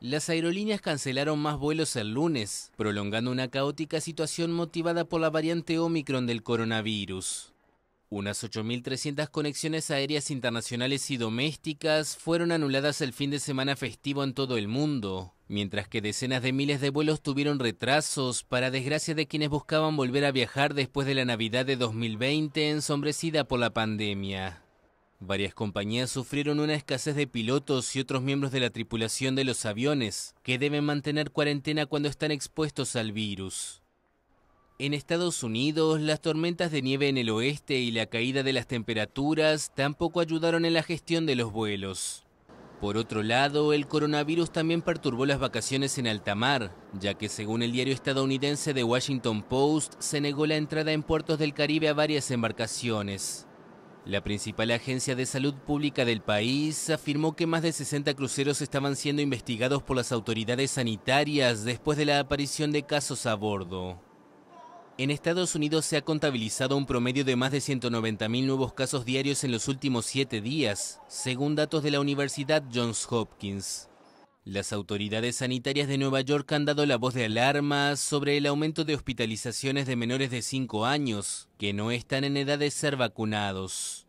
Las aerolíneas cancelaron más vuelos el lunes, prolongando una caótica situación motivada por la variante Omicron del coronavirus. Unas 8.300 conexiones aéreas internacionales y domésticas fueron anuladas el fin de semana festivo en todo el mundo, mientras que decenas de miles de vuelos tuvieron retrasos para desgracia de quienes buscaban volver a viajar después de la Navidad de 2020 ensombrecida por la pandemia. Varias compañías sufrieron una escasez de pilotos y otros miembros de la tripulación de los aviones, que deben mantener cuarentena cuando están expuestos al virus. En Estados Unidos, las tormentas de nieve en el oeste y la caída de las temperaturas tampoco ayudaron en la gestión de los vuelos. Por otro lado, el coronavirus también perturbó las vacaciones en alta mar, ya que según el diario estadounidense The Washington Post, se negó la entrada en puertos del Caribe a varias embarcaciones. La principal agencia de salud pública del país afirmó que más de 60 cruceros estaban siendo investigados por las autoridades sanitarias después de la aparición de casos a bordo. En Estados Unidos se ha contabilizado un promedio de más de 190.000 nuevos casos diarios en los últimos siete días, según datos de la Universidad Johns Hopkins. Las autoridades sanitarias de Nueva York han dado la voz de alarma sobre el aumento de hospitalizaciones de menores de 5 años que no están en edad de ser vacunados.